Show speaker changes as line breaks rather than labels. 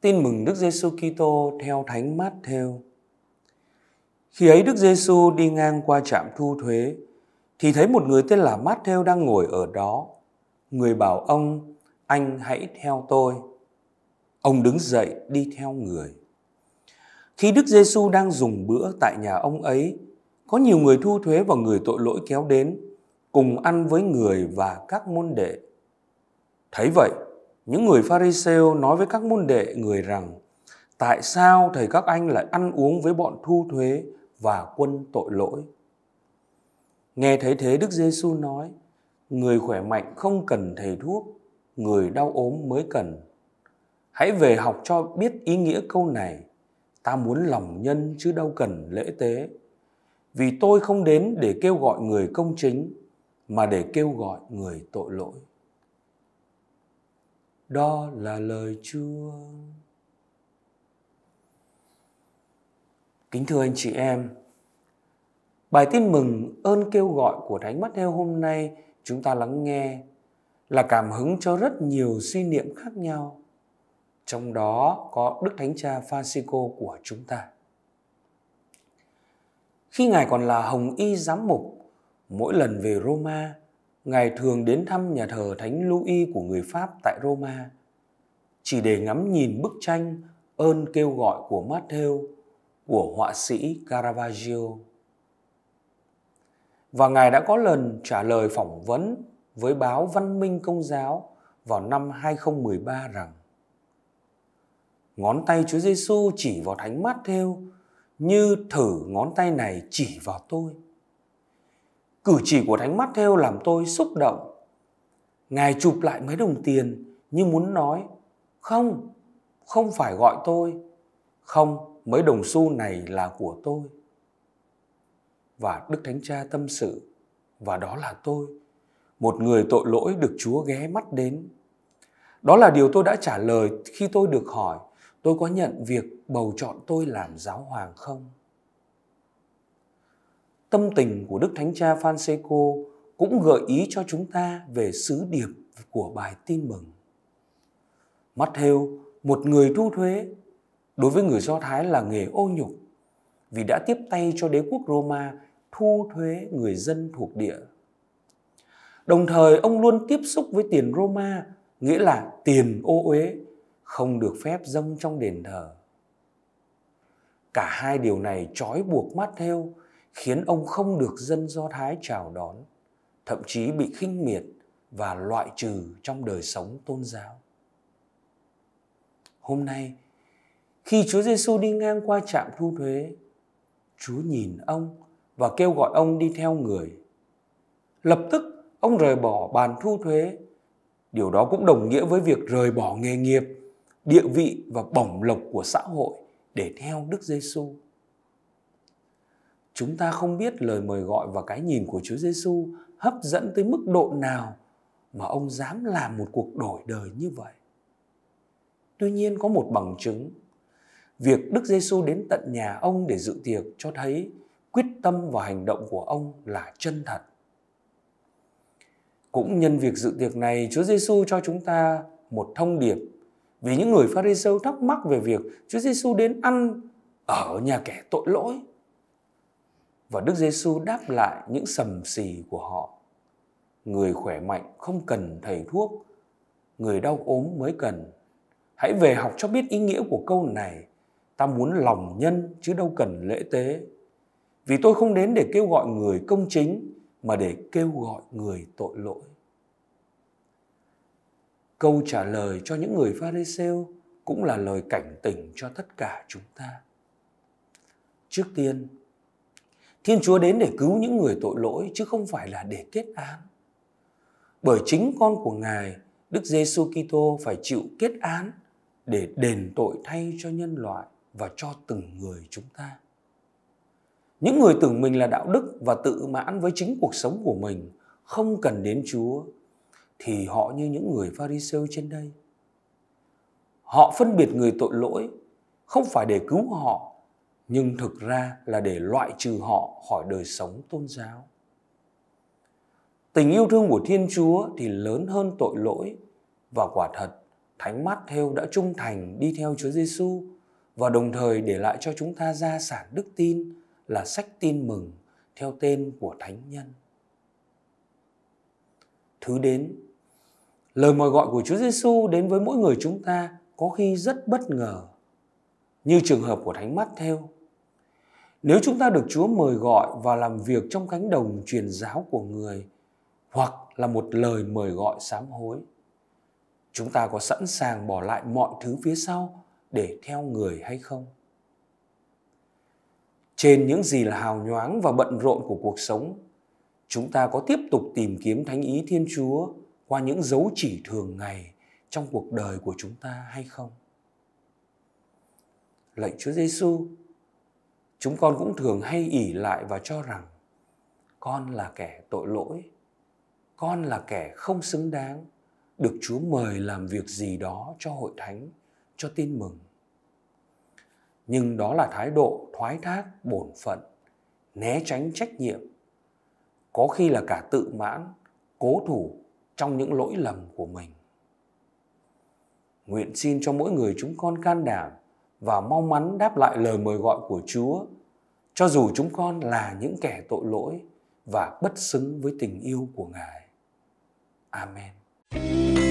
Tin mừng Đức Giêsu Kitô theo Thánh Mát Khi ấy Đức Giêsu đi ngang qua trạm thu thuế thì thấy một người tên là Mát đang ngồi ở đó. Người bảo ông, anh hãy theo tôi. Ông đứng dậy đi theo người. Khi Đức Giêsu đang dùng bữa tại nhà ông ấy, có nhiều người thu thuế và người tội lỗi kéo đến, cùng ăn với người và các môn đệ. Thấy vậy, những người Pharisêu nói với các môn đệ người rằng, tại sao thầy các anh lại ăn uống với bọn thu thuế và quân tội lỗi? Nghe thấy thế Đức Giêsu nói, người khỏe mạnh không cần thầy thuốc, người đau ốm mới cần. Hãy về học cho biết ý nghĩa câu này, ta muốn lòng nhân chứ đâu cần lễ tế. Vì tôi không đến để kêu gọi người công chính, mà để kêu gọi người tội lỗi đó là lời Chúa. Kính thưa anh chị em, bài tin mừng ơn kêu gọi của Thánh Mắt Theo hôm nay chúng ta lắng nghe là cảm hứng cho rất nhiều suy niệm khác nhau. Trong đó có Đức Thánh Cha Francisco của chúng ta. Khi Ngài còn là Hồng Y Giám Mục, mỗi lần về Roma, Ngài thường đến thăm nhà thờ Thánh Louis của người Pháp tại Roma, chỉ để ngắm nhìn bức tranh ơn kêu gọi của Matthew của họa sĩ Caravaggio. Và Ngài đã có lần trả lời phỏng vấn với báo Văn minh Công giáo vào năm 2013 rằng Ngón tay Chúa Giêsu chỉ vào Thánh Matthew như thử ngón tay này chỉ vào tôi. Cử chỉ của thánh mắt theo làm tôi xúc động. Ngài chụp lại mấy đồng tiền như muốn nói, không, không phải gọi tôi, không, mấy đồng xu này là của tôi. Và Đức Thánh Cha tâm sự, và đó là tôi, một người tội lỗi được Chúa ghé mắt đến. Đó là điều tôi đã trả lời khi tôi được hỏi, tôi có nhận việc bầu chọn tôi làm giáo hoàng không? tâm tình của Đức Thánh Cha Francisco cũng gợi ý cho chúng ta về sứ điệp của bài tin mừng. Matthew, một người thu thuế, đối với người Do Thái là nghề ô nhục vì đã tiếp tay cho đế quốc Roma thu thuế người dân thuộc địa. Đồng thời ông luôn tiếp xúc với tiền Roma, nghĩa là tiền ô uế, không được phép dâng trong đền thờ. Cả hai điều này trói buộc Matthew khiến ông không được dân Do Thái chào đón, thậm chí bị khinh miệt và loại trừ trong đời sống tôn giáo. Hôm nay, khi Chúa Giêsu đi ngang qua trạm thu thuế, Chúa nhìn ông và kêu gọi ông đi theo người. Lập tức, ông rời bỏ bàn thu thuế. Điều đó cũng đồng nghĩa với việc rời bỏ nghề nghiệp, địa vị và bổng lộc của xã hội để theo Đức Giêsu. xu chúng ta không biết lời mời gọi và cái nhìn của Chúa Giêsu hấp dẫn tới mức độ nào mà ông dám làm một cuộc đổi đời như vậy. Tuy nhiên có một bằng chứng, việc Đức Giêsu đến tận nhà ông để dự tiệc cho thấy quyết tâm và hành động của ông là chân thật. Cũng nhân việc dự tiệc này, Chúa Giêsu cho chúng ta một thông điệp vì những người Pharisêu thắc mắc về việc Chúa Giêsu đến ăn ở nhà kẻ tội lỗi và Đức Giêsu đáp lại những sầm sì của họ. Người khỏe mạnh không cần thầy thuốc, người đau ốm mới cần. Hãy về học cho biết ý nghĩa của câu này. Ta muốn lòng nhân chứ đâu cần lễ tế. Vì tôi không đến để kêu gọi người công chính mà để kêu gọi người tội lỗi. Câu trả lời cho những người pha rêu cũng là lời cảnh tỉnh cho tất cả chúng ta. Trước tiên, Thiên Chúa đến để cứu những người tội lỗi chứ không phải là để kết án. Bởi chính con của Ngài, Đức Giêsu Kitô phải chịu kết án để đền tội thay cho nhân loại và cho từng người chúng ta. Những người tưởng mình là đạo đức và tự mãn với chính cuộc sống của mình, không cần đến Chúa thì họ như những người Pharisêu trên đây. Họ phân biệt người tội lỗi không phải để cứu họ nhưng thực ra là để loại trừ họ khỏi đời sống tôn giáo tình yêu thương của thiên chúa thì lớn hơn tội lỗi và quả thật thánh mắt theo đã trung thành đi theo chúa giêsu và đồng thời để lại cho chúng ta gia sản đức tin là sách tin mừng theo tên của thánh nhân thứ đến lời mời gọi của chúa giêsu đến với mỗi người chúng ta có khi rất bất ngờ như trường hợp của thánh mắt theo nếu chúng ta được Chúa mời gọi và làm việc trong cánh đồng truyền giáo của người hoặc là một lời mời gọi sám hối, chúng ta có sẵn sàng bỏ lại mọi thứ phía sau để theo người hay không? Trên những gì là hào nhoáng và bận rộn của cuộc sống, chúng ta có tiếp tục tìm kiếm thánh ý Thiên Chúa qua những dấu chỉ thường ngày trong cuộc đời của chúng ta hay không? Lạy Chúa Giêsu, chúng con cũng thường hay ỉ lại và cho rằng con là kẻ tội lỗi con là kẻ không xứng đáng được chúa mời làm việc gì đó cho hội thánh cho tin mừng nhưng đó là thái độ thoái thác bổn phận né tránh trách nhiệm có khi là cả tự mãn cố thủ trong những lỗi lầm của mình nguyện xin cho mỗi người chúng con can đảm và mong mắn đáp lại lời mời gọi của Chúa, cho dù chúng con là những kẻ tội lỗi và bất xứng với tình yêu của Ngài. Amen.